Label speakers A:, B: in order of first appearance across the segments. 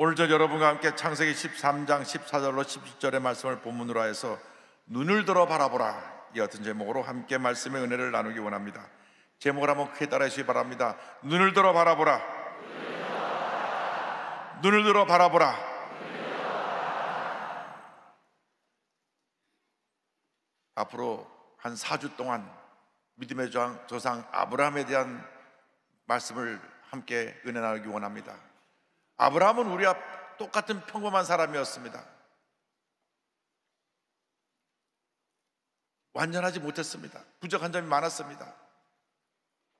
A: 오늘 저 여러분과 함께 창세기 13장 14절로 17절의 말씀을 본문으로 해서 눈을 들어 바라보라 이 같은 제목으로 함께 말씀의 은혜를 나누기 원합니다. 제목을 한번 크게 따라해 주시기 바랍니다. 눈을 들어 바라보라. 눈을 들어 바라보라. 앞으로 한 4주 동안 믿음의 조상 아브라함에 대한 말씀을 함께 은혜 나누기 원합니다. 아브라함은 우리와 똑같은 평범한 사람이었습니다. 완전하지 못했습니다. 부족한 점이 많았습니다.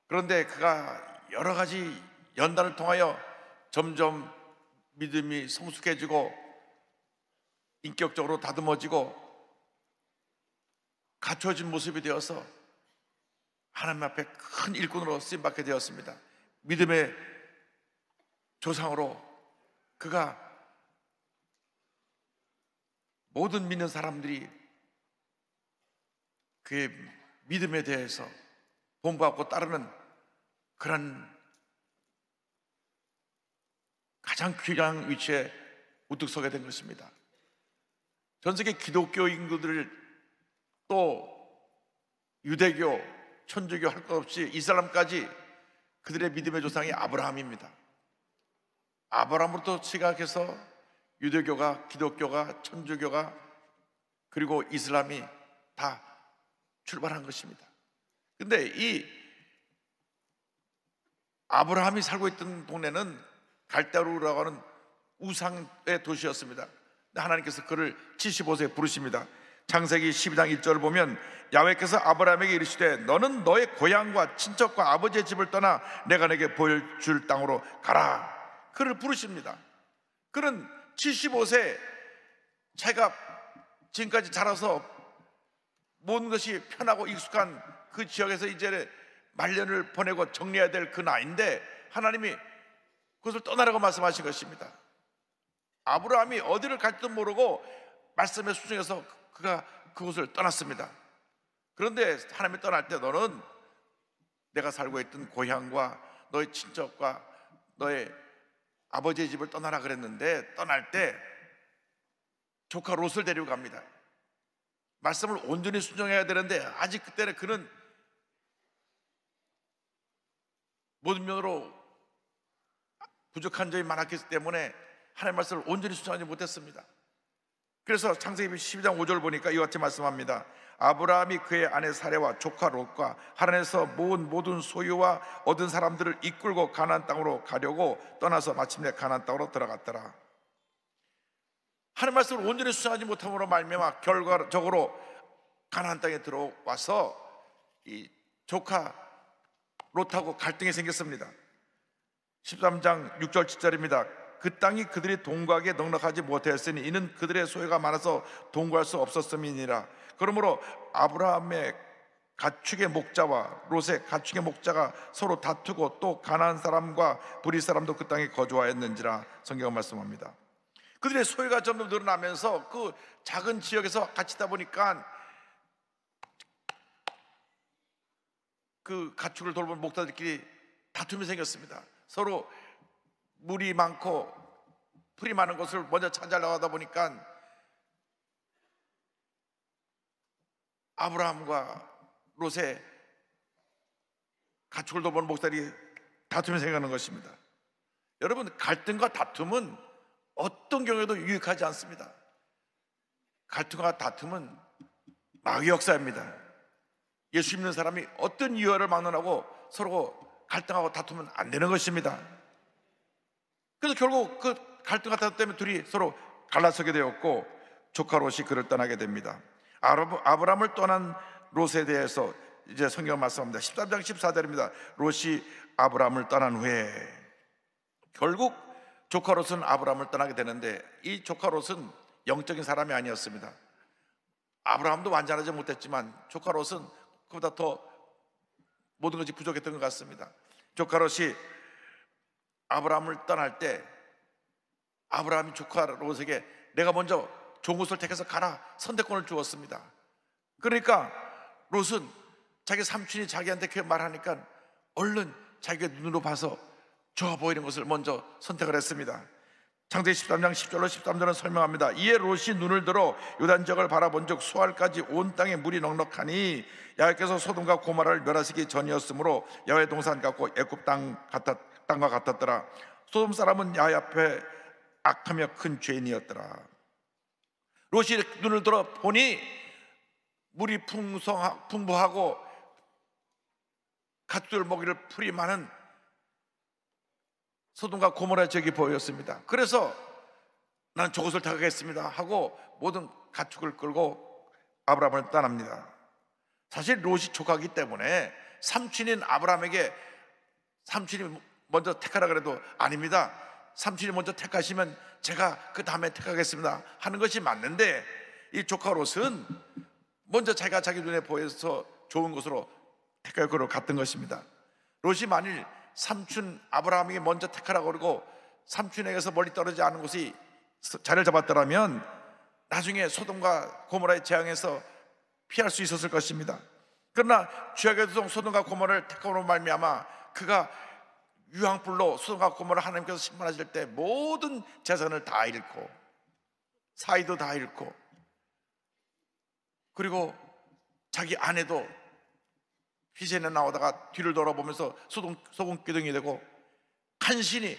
A: 그런데 그가 여러 가지 연단을 통하여 점점 믿음이 성숙해지고 인격적으로 다듬어지고 갖춰진 모습이 되어서 하나님 앞에 큰 일꾼으로 쓰임받게 되었습니다. 믿음의 조상으로 그가 모든 믿는 사람들이 그의 믿음에 대해서 본받고 따르는 그런 가장 귀한 위치에 우뚝 서게 된 것입니다. 전 세계 기독교 인구들을 또 유대교, 천주교 할 것 없이 이사람까지 그들의 믿음의 조상이 아브라함입니다. 아브라함으로부터 시각해서 유대교가 기독교가 천주교가 그리고 이슬람이 다 출발한 것입니다. 근데 이 아브라함이 살고 있던 동네는 갈대루라고 하는 우상의 도시였습니다. 하나님께서 그를 75세에 부르십니다. 창세기 12장 1절을 보면 야외께서 아브라함에게 이르시되 너는 너의 고향과 친척과 아버지의 집을 떠나 내가 내게 보여줄 땅으로 가라. 그를 부르십니다. 그는 75세 자기가 지금까지 자라서 모든 것이 편하고 익숙한 그 지역에서 이제 말년을 보내고 정리해야 될 그 나이인데 하나님이 그것을 떠나라고 말씀하신 것입니다. 아브라함이 어디를 갈지도 모르고 말씀에 수중해서 그가 그곳을 떠났습니다. 그런데 하나님이 떠날 때 너는 내가 살고 있던 고향과 너의 친척과 너의 아버지의 집을 떠나라 그랬는데 떠날 때 조카 롯을 데리고 갑니다. 말씀을 온전히 순종해야 되는데 아직 그때는 그는 모든 면으로 부족한 점이 많았기 때문에 하나님의 말씀을 온전히 순종하지 못했습니다. 그래서 창세기 12장 5절 보니까 이와 같이 말씀합니다. 아브라함이 그의 아내 사례와 조카 롯과 하란에서 모은 모든 소유와 얻은 사람들을 이끌고 가나안 땅으로 가려고 떠나서 마침내 가나안 땅으로 들어갔더라. 하는 말씀을 온전히 수행하지 못함으로 말미암아 결과적으로 가나안 땅에 들어와서 이 조카 롯하고 갈등이 생겼습니다. 13장 6절 7절입니다. 그 땅이 그들이 동거하게 넉넉하지 못했으니 이는 그들의 소유가 많아서 동거할 수 없었음이니라. 그러므로 아브라함의 가축의 목자와 롯의 가축의 목자가 서로 다투고 또가난한 사람과 브리 사람도 그 땅에 거주하였는지라 성경은 말씀합니다. 그들의 소유가 점점 늘어나면서 그 작은 지역에서 갇히다 보니까 그 가축을 돌보는 목자들끼리 다툼이 생겼습니다. 서로 물이 많고 풀이 많은 곳을 먼저 찾으려고 하다 보니까 아브라함과 롯의 가축을 돌보는 목살이 다툼이 생각하는 것입니다. 여러분 갈등과 다툼은 어떤 경우에도 유익하지 않습니다. 갈등과 다툼은 마귀 역사입니다. 예수 믿는 사람이 어떤 유혈을 막론하고 서로 갈등하고 다툼은안 되는 것입니다. 그래서 결국 그 갈등 같았기 때문에 둘이 서로 갈라서게 되었고 조카 롯이 그를 떠나게 됩니다. 아브라함을 떠난 롯에 대해서 이제 성경 말씀합니다. 13장 14절입니다. 롯이 아브라함을 떠난 후에 결국 조카 롯은 아브라함을 떠나게 되는데 이 조카 롯은 영적인 사람이 아니었습니다. 아브라함도 완전하지 못했지만 조카 롯은 그보다 더 모든 것이 부족했던 것 같습니다. 조카 롯이 아브라함을 떠날 때 아브라함이 조카 로색에 내가 먼저 종옷을 택해서 가라 선택권을 주었습니다. 그러니까 롯은 자기 삼촌이 자기한테 그 말하니까 얼른 자기의 눈으로 봐서 좋아 보이는 것을 먼저 선택을 했습니다. 창세기 13장 10절로 13절은 설명합니다. 이에 롯이 눈을 들어 요단 지역을 바라본 즉수알까지온 땅에 물이 넉넉하니 야외께서 소돔과 고마라를 멸하시기 전이었으므로 야외 동산 같고 애굽 땅 같았 다 악과 같았더라. 소돔 사람은 야야에 악하며 큰 죄인이었더라. 롯이 눈을 들어 보니 물이 풍성 풍부하고 갓줄 먹이를 풀이 많은 소돔과 고모라 적이 보였습니다. 그래서 나는 저곳을 타겠습니다 하고 모든 가축을 끌고 아브라함을 떠납니다. 사실 롯이 조카기 때문에 삼촌인 아브라함에게 삼촌이 먼저 택하라 그래도 아닙니다. 삼촌이 먼저 택하시면 제가 그 다음에 택하겠습니다. 하는 것이 맞는데 이 조카 롯은 먼저 자기가 자기 눈에 보여서 좋은 곳으로 택할 거로 갔던 것입니다. 롯이 만일 삼촌 아브라함에게 먼저 택하라고 그러고 삼촌에게서 멀리 떨어지지 않은 곳이 자리를 잡았더라면 나중에 소돔과 고모라의 재앙에서 피할 수 있었을 것입니다. 그러나 죄악의 도성 소돔과 고모를 택함으로 말미암아 그가 유황불로 수송과 고모를 하나님께서 심판하실 때 모든 재산을 다 잃고 사이도 다 잃고 그리고 자기 아내도 휘세에 나오다가 뒤를 돌아보면서 소동, 소금기둥이 되고 간신히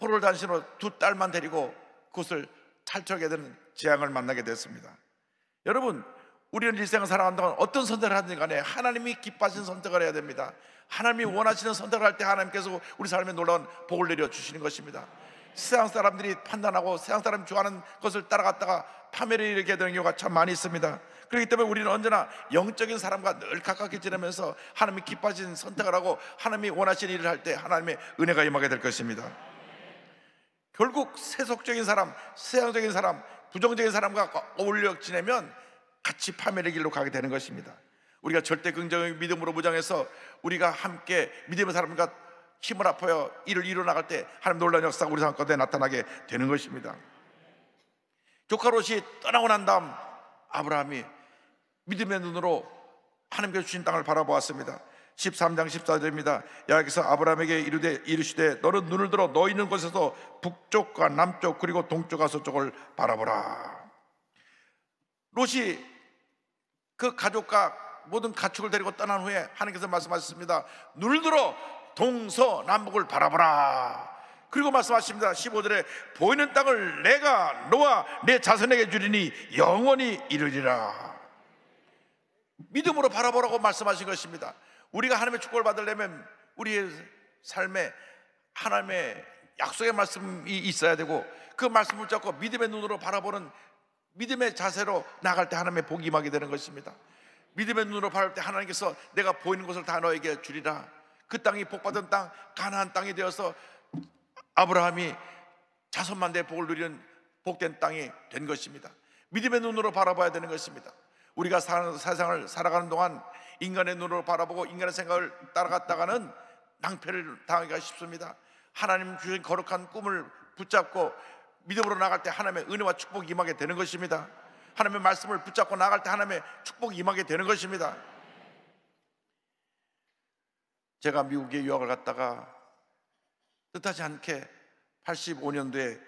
A: 호를 단신으로 두 딸만 데리고 그것을 탈출하게 되는 재앙을 만나게 됐습니다 여러분 우리는 일생을 살아간 다면 어떤 선택을 하든 간에 하나님이 기뻐하신 선택을 해야 됩니다 하나님이 원하시는 선택을 할 때 하나님께서 우리 삶에 놀라운 복을 내려 주시는 것입니다. 세상 사람들이 판단하고 세상 사람이 좋아하는 것을 따라갔다가 파멸을 일으게 되는 경우가 참 많이 있습니다. 그렇기 때문에 우리는 언제나 영적인 사람과 늘 가깝게 지내면서 하나님이 기뻐하신 선택을 하고 하나님이 원하시는 일을 할 때 하나님의 은혜가 임하게 될 것입니다. 결국 세속적인 사람, 세상적인 사람, 부정적인 사람과 어울려 지내면 같이 파멸의 길로 가게 되는 것입니다. 우리가 절대 긍정의 믿음으로 무장해서 우리가 함께 믿음의 사람과 힘을 합하여 일을 이루어 나갈 때 하나님 놀라운 역사가 우리 삶 가운데 나타나게 되는 것입니다. 조카롯이 떠나고 난 다음 아브라함이 믿음의 눈으로 하나님께서 주신 땅을 바라보았습니다. 13장 14절입니다. 여기서 아브라함에게 이르되 이르시되 너는 눈을 들어 너 있는 곳에서 북쪽과 남쪽 그리고 동쪽과 서쪽을 바라보라. 롯이 그 가족과 모든 가축을 데리고 떠난 후에 하나님께서 말씀하셨습니다. 눈들어 동서남북을 바라보라. 그리고 말씀하십니다. 15절에 보이는 땅을 내가 너와 내 자손에게 주리니 영원히 이르리라. 믿음으로 바라보라고 말씀하신 것입니다. 우리가 하나님의 축복을 받으려면 우리의 삶에 하나님의 약속의 말씀이 있어야 되고 그 말씀을 잡고 믿음의 눈으로 바라보는 믿음의 자세로 나갈 때 하나님의 복이 임하게 되는 것입니다. 믿음의 눈으로 바라때 하나님께서 내가 보이는 것을다 너에게 주리라. 그 땅이 복받은 땅, 가나안 땅이 되어서 아브라함이 자손만대 복을 누리는 복된 땅이 된 것입니다. 믿음의 눈으로 바라봐야 되는 것입니다. 우리가 사는 세상을 살아가는 동안 인간의 눈으로 바라보고 인간의 생각을 따라갔다가는 낭패를 당하기가 쉽습니다. 하나님 주신 거룩한 꿈을 붙잡고 믿음으로 나갈 때 하나님의 은혜와 축복이 임하게 되는 것입니다. 하나님의 말씀을 붙잡고 나갈 때 하나님의 축복이 임하게 되는 것입니다. 제가 미국에 유학을 갔다가 뜻하지 않게 85년도에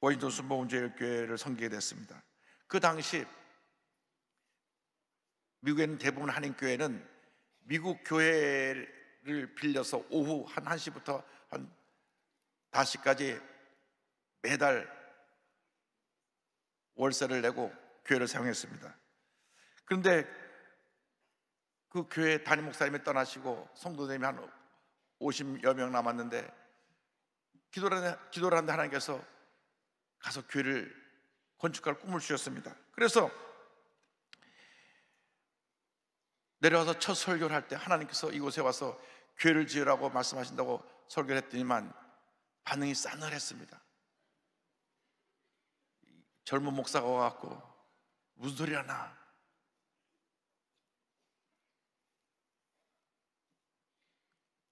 A: 워싱턴 순복음제일교회를 섬기게 됐습니다. 그 당시 미국에는 대부분 한인교회는 미국 교회를 빌려서 오후 한 1시부터 한 5시까지 매달 월세를 내고 교회를 사용했습니다. 그런데 그 교회 담임 목사님이 떠나시고 성도님이 한 50여 명 남았는데 기도를, 기도를 하는데 하나님께서 가서 교회를 건축할 꿈을 주셨습니다. 그래서 내려와서 첫 설교를 할 때 하나님께서 이곳에 와서 교회를 지으라고 말씀하신다고 설교를 했더니만 반응이 싸늘했습니다. 젊은 목사가 와갖고 무슨 소리 하나?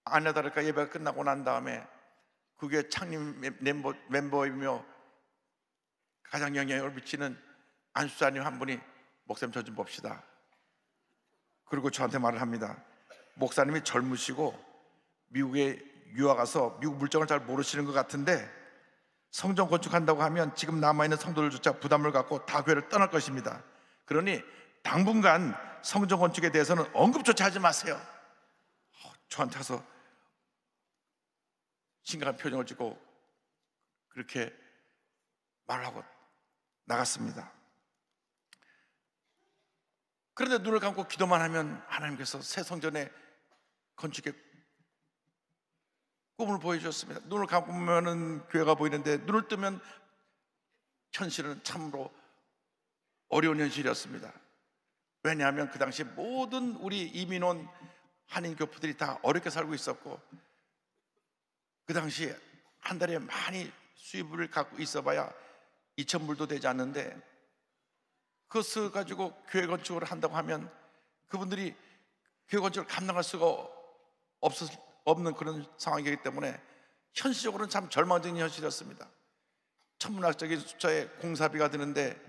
A: 아내다를까 예배가 끝나고 난 다음에 그게 창립 멤버, 멤버이며 가장 영향을 미치는 안수사님 한 분이 목사님 저 좀 봅시다. 그리고 저한테 말을 합니다. 목사님이 젊으시고 미국에 유학 가서 미국 물정을 잘 모르시는 것 같은데 성전 건축한다고 하면 지금 남아있는 성도들조차 부담을 갖고 다 교회를 떠날 것입니다. 그러니 당분간 성전 건축에 대해서는 언급조차 하지 마세요. 어, 저한테 와서 심각한 표정을 짓고 그렇게 말하고 나갔습니다. 그런데 눈을 감고 기도만 하면 하나님께서 새성전에 건축에 꿈을 보여주셨습니다. 눈을 감으면 교회가 보이는데 눈을 뜨면 현실은 참으로 어려운 현실이었습니다. 왜냐하면 그 당시 모든 우리 이민 온 한인 교포들이 다 어렵게 살고 있었고 그 당시 한 달에 많이 수입을 갖고 있어봐야 2천 불도 되지 않는데 그것을 가지고 교회 건축을 한다고 하면 그분들이 교회 건축을 감당할 수가 없었을 없는 그런 상황이기 때문에 현실적으로는 참 절망적인 현실이었습니다. 천문학적인 숫자에 공사비가 드는데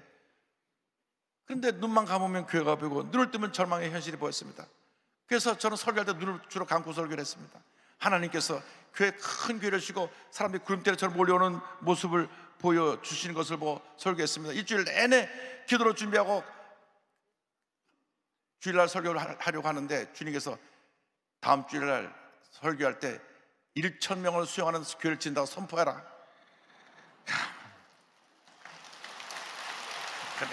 A: 그런데 눈만 감으면 교회가 보이고 눈을 뜨면 절망의 현실이 보였습니다. 그래서 저는 설교할 때 눈을 주로 감고 설교를 했습니다. 하나님께서 교회 큰 교회를 주고 사람들이 구름대처럼 몰려오는 모습을 보여주시는 것을 보고 설교했습니다. 일주일 내내 기도로 준비하고 주일날 설교를 하려고 하는데 주님께서 다음 주일날 설교할 때 1천 명을 수용하는 교회를 진다고 선포해라. 그래,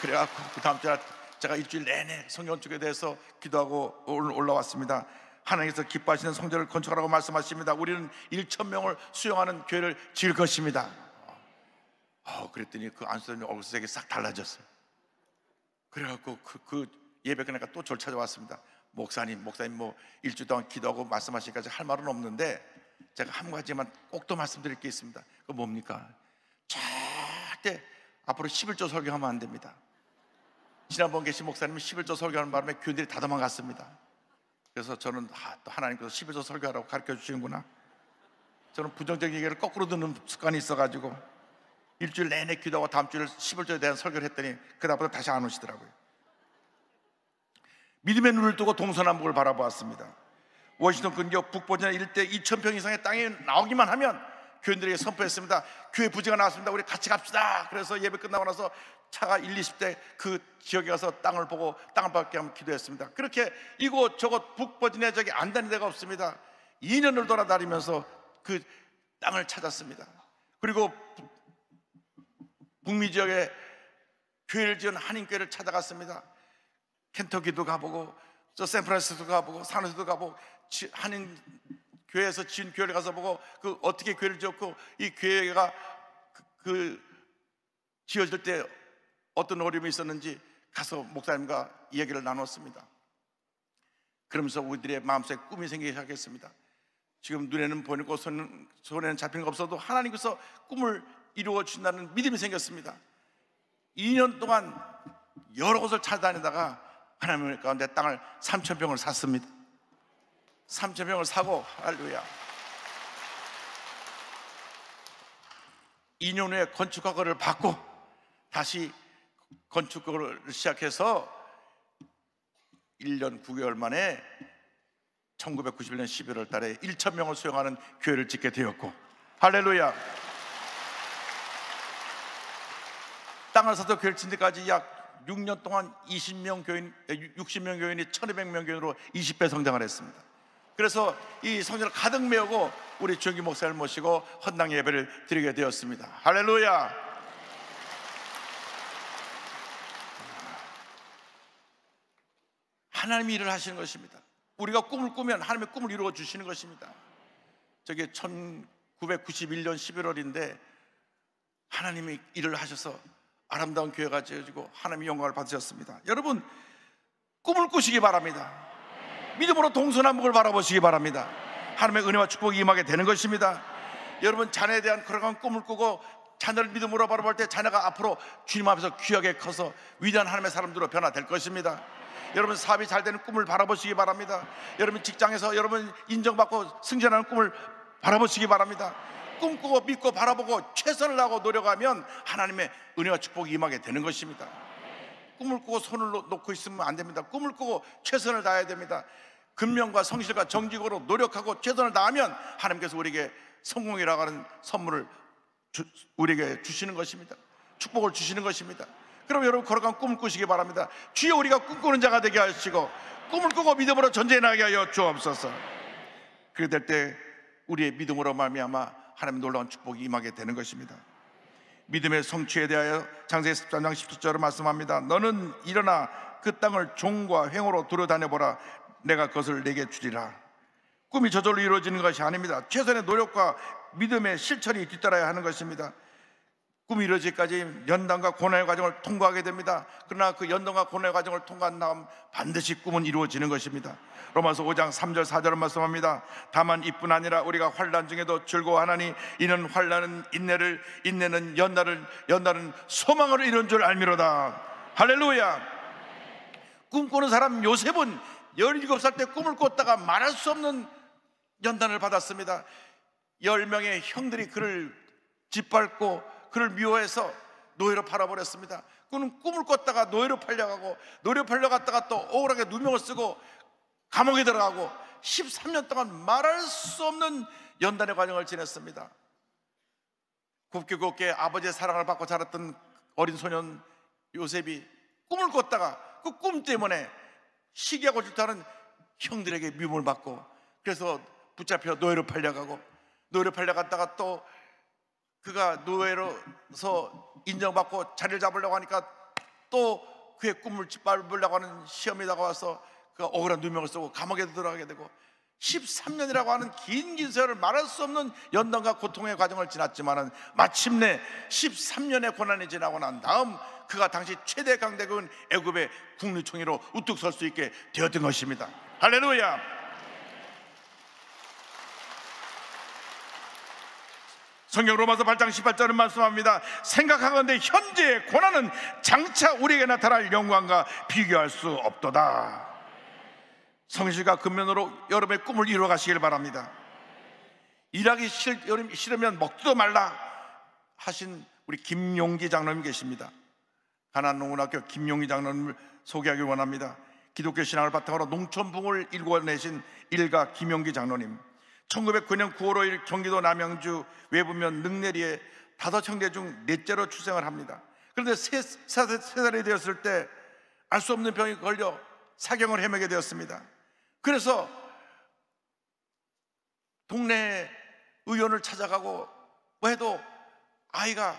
A: 그래갖고 그 다음 주에 제가 일주일 내내 성경 쪽에 대해서 기도하고 올라왔습니다. 하나님께서 기뻐하시는 성전을 건축하라고 말씀하십니다. 우리는 1천 명을 수용하는 교회를 지을 것입니다. 어, 그랬더니 그 안수사님 얼굴색이 싹 달라졌어요. 그래갖고 그, 그 예배 끝나니까 또 저를 찾아왔습니다. 목사님, 목사님 뭐 일주 동안 기도하고 말씀하시기까지 할 말은 없는데 제가 한 가지만 꼭 또 말씀드릴 게 있습니다. 그 뭡니까? 절대 앞으로 11조 설교하면 안 됩니다. 지난번 계신 목사님은 11조 설교하는 바람에 교인들이 다 도망갔습니다. 그래서 저는 아, 또 하나님께서 11조 설교하라고 가르쳐 주시는구나. 저는 부정적인 얘기를 거꾸로 듣는 습관이 있어가지고 일주일 내내 기도하고 다음 주에 11조에 대한 설교를 했더니 그다음부터 다시 안 오시더라고요. 믿음의 눈을 뜨고 동서남북을 바라보았습니다. 워싱턴 근교 북보전 일대 2천 평 이상의 땅에 나오기만 하면 교인들에게 선포했습니다. 교회 부지가 나왔습니다. 우리 같이 갑시다. 그래서 예배 끝나고 나서 차가 1, 20대 그 지역에 가서 땅을 보고 땅을 받게 하면 기도했습니다. 그렇게 이곳 저곳 북버진에 저기 안 다닌 데가 없습니다. 2년을 돌아다니면서 그 땅을 찾았습니다. 그리고 북미 지역에 교회를 지은 한인교회를 찾아갔습니다. 켄터기도 가보고 저 샌프란시스코도 가보고 산호세도 가보고 한인 교회에서 지은 교회를 가서 보고 그 어떻게 교회를 지었고 이 교회가 그, 그 지어질 때 어떤 어려움이 있었는지 가서 목사님과 이야기를 나눴습니다. 그러면서 우리들의 마음속에 꿈이 생기기 시작했습니다. 지금 눈에는 보이고 손, 손에는 잡힌 거 없어도 하나님께서 꿈을 이루어 주신다는 믿음이 생겼습니다. 2년 동안 여러 곳을 찾아다니다가 하나님 가운데 땅을 3천 평을 샀습니다. 3천 평을 사고 할렐루야. 2년 후에 건축허가를 받고 다시 건축허가를 시작해서 1년 9개월 만에 1991년 11월 달에 1천 명을 수용하는 교회를 짓게 되었고 할렐루야. 땅을 사서 교회를 짓는 데까지 약 6년 동안 20명 교인, 60명 교인이 1200명 교인으로 20배 성장을 했습니다. 그래서 이 성전을 가득 메우고 우리 주영기 목사를 모시고 헌당 예배를 드리게 되었습니다. 할렐루야! 하나님이 일을 하시는 것입니다. 우리가 꿈을 꾸면 하나님의 꿈을 이루어 주시는 것입니다. 저게 1991년 11월인데 하나님이 일을 하셔서 아름다운 교회가 지어지고 하나님의 영광을 받으셨습니다. 여러분 꿈을 꾸시기 바랍니다. 믿음으로 동서남북을 바라보시기 바랍니다. 하나님의 은혜와 축복이 임하게 되는 것입니다. 여러분 자녀에 대한 그러한 꿈을 꾸고 자녀를 믿음으로 바라볼 때 자녀가 앞으로 주님 앞에서 귀하게 커서 위대한 하나님의 사람들로 변화될 것입니다. 여러분 사업이 잘 되는 꿈을 바라보시기 바랍니다. 여러분 직장에서 여러분 인정받고 승진하는 꿈을 바라보시기 바랍니다. 꿈꾸고 믿고 바라보고 최선을 다하고 노력하면 하나님의 은혜와 축복이 임하게 되는 것입니다. 꿈을 꾸고 손을 놓고 있으면 안 됩니다. 꿈을 꾸고 최선을 다해야 됩니다. 근명과 성실과 정직으로 노력하고 최선을 다하면 하나님께서 우리에게 성공이라고 하는 선물을 주, 우리에게 주시는 것입니다. 축복을 주시는 것입니다. 그럼 여러분 걸어간 꿈을 꾸시기 바랍니다. 주여 우리가 꿈꾸는 자가 되게 하시고 꿈을 꾸고 믿음으로 전쟁 나게 하여 주옵소서. 그게될 때 우리의 믿음으로 말미암아 하나님의 놀라운 축복이 임하게 되는 것입니다. 믿음의 성취에 대하여 장세 13장 17절을 말씀합니다. 너는 일어나 그 땅을 종과 횡으로 두려다녀보라. 내가 그것을 내게 주리라. 꿈이 저절로 이루어지는 것이 아닙니다. 최선의 노력과 믿음의 실천이 뒤따라야 하는 것입니다. 꿈이 이루어지기까지 연단과 고난의 과정을 통과하게 됩니다. 그러나 그 연단과 고난의 과정을 통과한 다음 반드시 꿈은 이루어지는 것입니다. 로마서 5장 3절 4절을 말씀합니다. 다만 이뿐 아니라 우리가 환란 중에도 즐거워하나니 이는 환란은 인내를 인내는 연단을 연단은 소망을 이룬 줄 알미로다. 할렐루야. 꿈꾸는 사람 요셉은 17살 때 꿈을 꿨다가 말할 수 없는 연단을 받았습니다. 10명의 형들이 그를 짓밟고 그를 미워해서 노예로 팔아버렸습니다. 그는 꿈을 꿨다가 노예로 팔려가고 노예로 팔려갔다가 또 억울하게 누명을 쓰고 감옥에 들어가고 13년 동안 말할 수 없는 연단의 과정을 지냈습니다. 굽게 굽게 아버지의 사랑을 받고 자랐던 어린 소년 요셉이 꿈을 꿨다가 그 꿈 때문에 시기하고 좋다는 형들에게 미움을 받고 그래서 붙잡혀 노예로 팔려가고 노예로 팔려갔다가 또 그가 노예로서 인정받고 자리를 잡으려고 하니까 또 그의 꿈을 짓밟으려고 하는 시험이 다가와서 그가 억울한 누명을 쓰고 감옥에 들어가게 되고 13년이라고 하는 긴 기세를 말할 수 없는 연단과 고통의 과정을 지났지만은 마침내 13년의 고난이 지나고 난 다음 그가 당시 최대 강대국인 애굽의 국립총리로 우뚝 설 수 있게 되었던 것입니다. 할렐루야! 성경 로마서 8장 18절은 말씀합니다. 생각하건대 현재의 고난은 장차 우리에게 나타날 영광과 비교할 수 없도다. 성실과 근면으로 여러분의 꿈을 이루어 가시길 바랍니다. 일하기 싫, 으면 먹지도 말라 하신 우리 김용기 장로님 계십니다. 가난농원학교 김용기 장로님을 소개하기 원합니다. 기독교 신앙을 바탕으로 농촌붕을 일궈내신 일가 김용기 장로님. 1909년 9월 5일 경기도 남양주 외부면 능내리에 다섯 형제 중 넷째로 출생을 합니다. 그런데 세, 세, 세 살이 되었을 때 알 수 없는 병이 걸려 사경을 헤매게 되었습니다. 그래서 동네 의원을 찾아가고 뭐 해도 아이가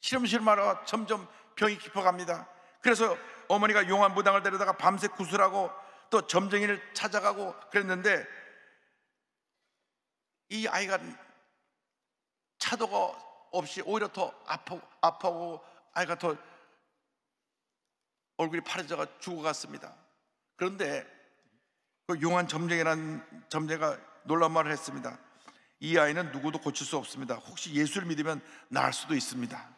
A: 시름시름하러 점점 병이 깊어갑니다. 그래서 어머니가 용암부당을 데려다가 밤새 구슬하고 또 점쟁이를 찾아가고 그랬는데 이 아이가 차도가 없이 오히려 더 아파, 아파고 아이가 더 얼굴이 파래져가 죽어갔습니다. 그런데 그 용한 점쟁이란 점쟁이가 놀란 말을 했습니다. 이 아이는 누구도 고칠 수 없습니다. 혹시 예수를 믿으면 나을 수도 있습니다.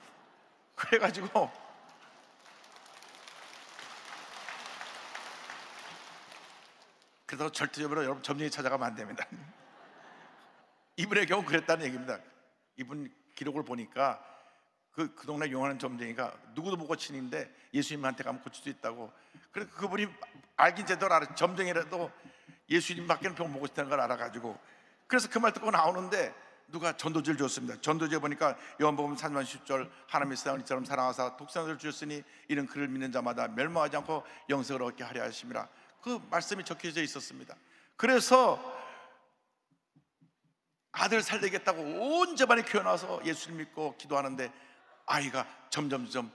A: 그래가지고 그래서 절대적으로 여러분 점쟁이 찾아가면 안 됩니다. 이분의 경우 그랬다는 얘기입니다. 이분 기록을 보니까 그, 그 동네 용하는 점쟁이가 누구도 못 고치는데 예수님한테 가면 고칠 수 있다고. 그래 그러니까 서 그분이 알긴 제대로 알아. 점쟁이라도 예수님밖에는 병못 고싶다는걸 알아가지고. 그래서 그 말 듣고 나오는데 누가 전도지를 줬습니다. 전도지에 보니까 요한복음 3장 10절 하나님의 세상을 이처럼 사랑하사 독생자를 주셨으니 이는 그를 믿는 자마다 멸망하지 않고 영생을 얻게 하려 하심이라. 그 말씀이 적혀져 있었습니다. 그래서 아들 살리겠다고 온 집안이 키워나서 예수를 믿고 기도하는데 아이가 점점점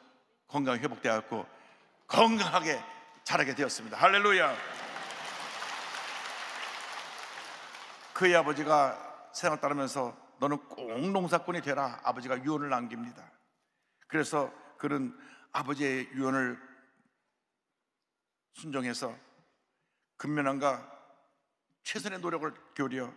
A: 건강 회복되었고 건강하게 자라게 되었습니다. 할렐루야. 그의 아버지가 세상을 따르면서 너는 꼭 농사꾼이 되라 아버지가 유언을 남깁니다. 그래서 그는 아버지의 유언을 순종해서 근면함과 최선의 노력을 기울여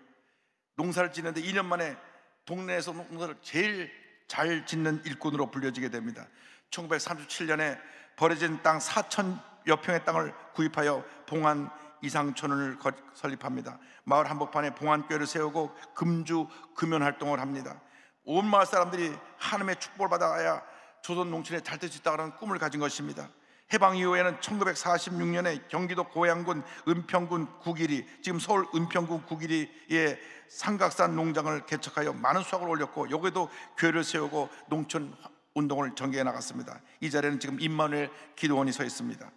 A: 농사를 짓는데 2년 만에 동네에서 농사를 제일 잘 짓는 일꾼으로 불려지게 됩니다. 1937년에 버려진 땅 4천여 평의 땅을 구입하여 봉안 이상촌을 설립합니다. 마을 한복판에 봉안교회를 세우고 금주 금연 활동을 합니다. 온 마을 사람들이 하나님의 축복을 받아야 조선 농촌에 잘 될 수 있다는 꿈을 가진 것입니다. 해방 이후에는 1946년에 경기도 고양군 은평군 구길이 지금 서울 은평군 구길이의 삼각산 농장을 개척하여 많은 수확을 올렸고 여기도 교회를 세우고 농촌 운동을 전개해 나갔습니다. 이 자리에는 지금 임마누엘 기도원이 서 있습니다.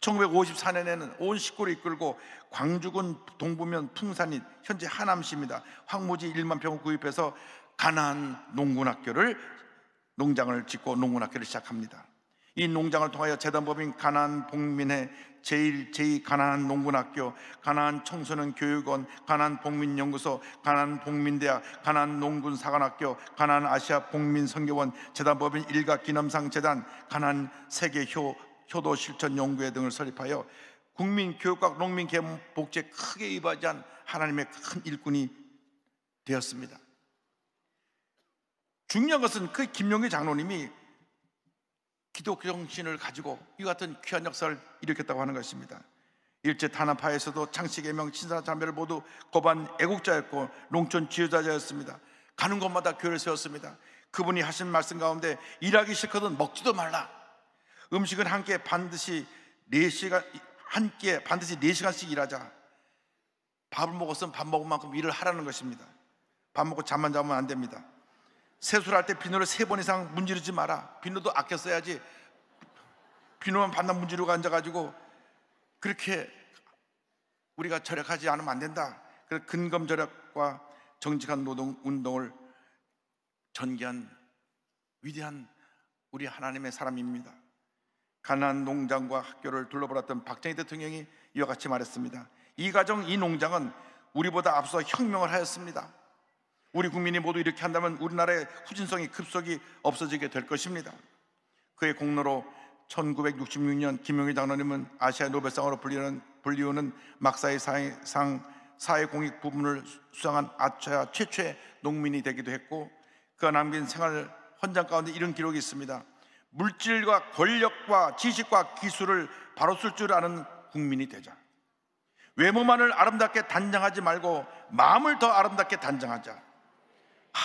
A: 1954년에는 온 식구를 이끌고 광주군 동부면 풍산인 현재 하남시입니다. 황무지 1만 평을 구입해서 가난안 농군학교를 농장을 짓고 농군학교를 시작합니다. 이 농장을 통하여 재단법인 가난 복민회 제1 제2 가난한 농군학교, 가난한 청소년 교육원, 가난 복민연구소, 가난 복민대학, 가난 농군 사관학교, 가난 아시아 복민 선교원, 재단법인 일각 기념상 재단, 가난 세계효 효도 실천 연구회 등을 설립하여 국민 교육과 농민 개 복제 크게 이바지한 하나님의 큰 일꾼이 되었습니다. 중요한 것은 그김용기 장로님이 기독교 정신을 가지고 이 같은 귀한 역사를 일으켰다고 하는 것입니다. 일제 탄압파에서도 창씨개명 신사 자매를 모두 거반 애국자였고 농촌 지도자였습니다. 가는 곳마다 교회를 세웠습니다. 그분이 하신 말씀 가운데 일하기 싫거든 먹지도 말라. 음식은 함께 반드시 4시간 한끼 반드시 4시간씩 일하자. 밥을 먹었으면 밥 먹은 만큼 일을 하라는 것입니다. 밥 먹고 잠만 자면 안 됩니다. 세수를 할 때 비누를 세 번 이상 문지르지 마라. 비누도 아껴 써야지. 비누만 반납 문지르고 앉아가지고 그렇게 우리가 절약하지 않으면 안 된다. 그래서 근검 절약과 정직한 노동 운동을 전개한 위대한 우리 하나님의 사람입니다. 가난 농장과 학교를 둘러보았던 박정희 대통령이 이와 같이 말했습니다. 이 가정, 이 농장은 우리보다 앞서 혁명을 하였습니다. 우리 국민이 모두 이렇게 한다면 우리나라의 후진성이 급속히 없어지게 될 것입니다. 그의 공로로 1966년 김용희 장로님은 아시아 노벨상으로 불리는, 불리우는 막사의 상 사회공익 부분을 수상한 아시아 최초의 농민이 되기도 했고 그가 남긴 생활 헌장 가운데 이런 기록이 있습니다. 물질과 권력과 지식과 기술을 바로 쓸 줄 아는 국민이 되자. 외모만을 아름답게 단장하지 말고 마음을 더 아름답게 단장하자.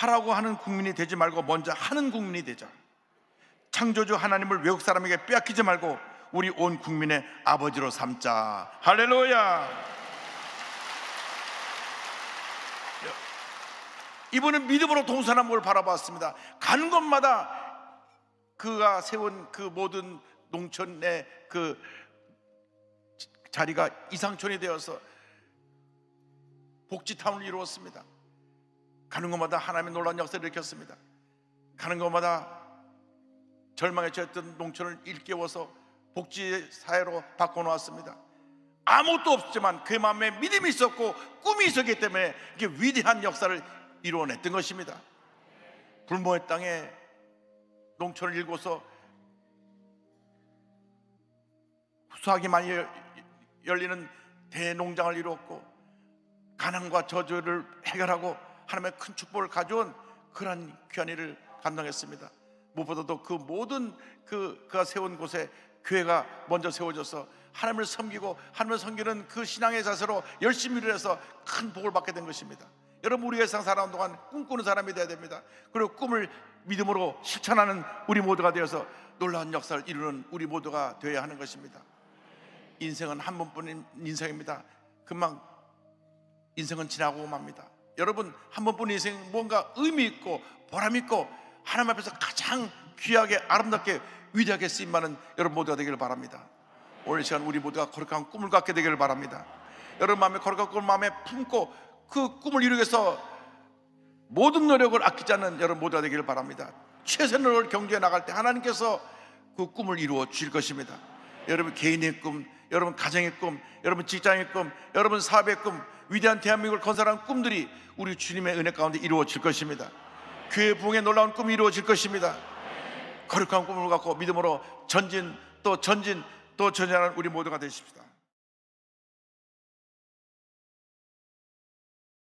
A: 하라고 하는 국민이 되지 말고 먼저 하는 국민이 되자. 창조주 하나님을 외국 사람에게 빼앗기지 말고 우리 온 국민의 아버지로 삼자. 할렐루야! 이분은 믿음으로 동서남 북을 바라봤습니다. 간 곳마다 그가 세운 그 모든 농촌의 그 자리가 이상촌이 되어서 복지타운을 이루었습니다. 가는 곳마다 하나님의 놀라운 역사를 일으켰습니다. 가는 곳마다 절망에 처했던 농촌을 일깨워서 복지 사회로 바꿔놓았습니다. 아무것도 없지만 그 마음에 믿음이 있었고 꿈이 있었기 때문에 이게 위대한 역사를 이루어냈던 것입니다. 불모의 땅에 농촌을 일고서 수학이 많이 열리는 대농장을 이루었고 가난과 저주를 해결하고 하나님의 큰 축복을 가져온 그러한 견해를 감당했습니다. 무엇보다도 그 모든 그 그가 세운 곳에 교회가 먼저 세워져서 하나님을 섬기고 하나님을 섬기는 그 신앙의 자세로 열심히 일해서 큰 복을 받게 된 것입니다. 여러분 우리가 세상 살아온 동안 꿈꾸는 사람이 되어야 됩니다. 그리고 꿈을 믿음으로 실천하는 우리 모두가 되어서 놀라운 역사를 이루는 우리 모두가 되어야 하는 것입니다. 인생은 한 번뿐인 인생입니다. 금방 인생은 지나고 맙니다. 여러분 한 번뿐 인생 뭔가 의미 있고 보람 있고 하나님 앞에서 가장 귀하게 아름답게 위대하게 쓰임 많는 여러분 모두가 되기를 바랍니다. 오늘 시간 우리 모두가 거룩한 꿈을 갖게 되기를 바랍니다. 여러분 마음에 거룩한 꿈을 마음에 품고 그 꿈을 이루기 위해서 모든 노력을 아끼지 않는 여러분 모두가 되기를 바랍니다. 최선의 노력을 경주해 나갈 때 하나님께서 그 꿈을 이루어 주실 것입니다. 여러분 개인의 꿈, 여러분 가정의 꿈, 여러분 직장의 꿈, 여러분 사업의 꿈, 위대한 대한민국을 건설한 꿈들이 우리 주님의 은혜 가운데 이루어질 것입니다. 교회 부흥의 놀라운 꿈이 이루어질 것입니다. 거룩한 꿈을 갖고 믿음으로 전진 또 전진 또 전진하는 우리 모두가 되십시다.